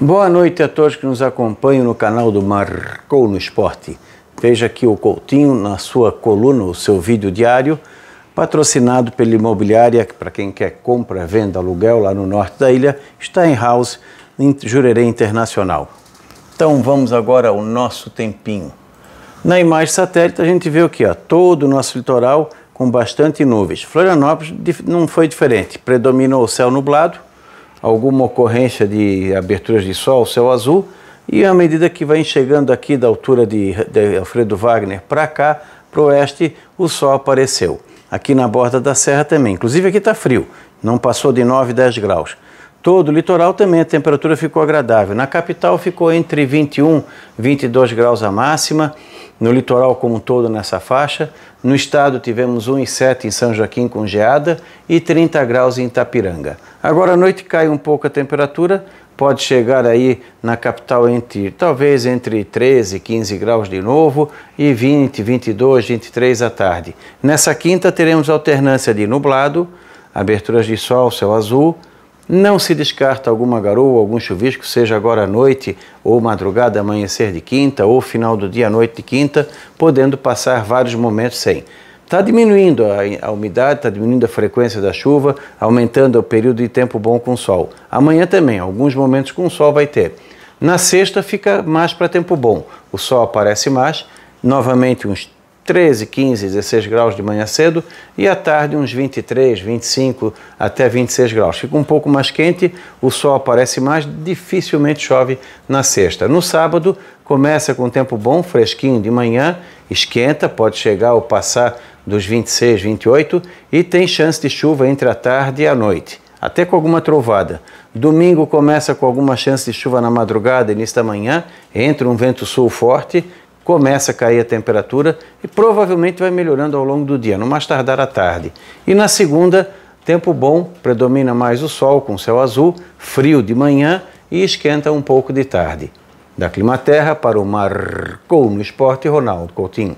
Boa noite a todos que nos acompanham no canal do Marcou no Esporte. Veja aqui o Coutinho na sua coluna, o seu vídeo diário, patrocinado pela imobiliária, para quem quer compra, venda, aluguel lá no norte da ilha, está em House, em Jurerê Internacional. Então vamos agora ao nosso tempinho. Na imagem satélite a gente vê o que? Todo o nosso litoral com bastante nuvens. Florianópolis não foi diferente, predominou o céu nublado, alguma ocorrência de aberturas de sol, céu azul, e à medida que vai enxergando aqui da altura de, de Alfredo Wagner para cá, para o oeste, o sol apareceu. Aqui na borda da serra também. Inclusive aqui está frio, não passou de 9, 10 graus. Todo o litoral também a temperatura ficou agradável. Na capital ficou entre 21 e 22 graus a máxima no litoral como um todo nessa faixa. No estado tivemos 1,7 em São Joaquim com geada e 30 graus em Itapiranga. Agora à noite cai um pouco a temperatura, pode chegar aí na capital entre talvez entre 13 e 15 graus de novo e 20, 22, 23 à tarde. Nessa quinta teremos alternância de nublado, aberturas de sol, céu azul, não se descarta alguma garoa, algum chuvisco, seja agora à noite ou madrugada, amanhecer de quinta ou final do dia à noite de quinta, podendo passar vários momentos sem. Está diminuindo a, a umidade, está diminuindo a frequência da chuva, aumentando o período de tempo bom com sol. Amanhã também, alguns momentos com sol vai ter. Na sexta fica mais para tempo bom, o sol aparece mais, novamente uns 13, 15, 16 graus de manhã cedo e à tarde uns 23, 25 até 26 graus. Fica um pouco mais quente, o sol aparece mais, dificilmente chove na sexta. No sábado começa com tempo bom, fresquinho de manhã, esquenta, pode chegar ou passar dos 26, 28 e tem chance de chuva entre a tarde e a noite até com alguma trovada. Domingo começa com alguma chance de chuva na madrugada, início da manhã, entra um vento sul forte começa a cair a temperatura e provavelmente vai melhorando ao longo do dia, no mais tardar à tarde. E na segunda, tempo bom, predomina mais o sol com céu azul, frio de manhã e esquenta um pouco de tarde. Da Climaterra para o Marcou no Esporte, Ronaldo Coutinho.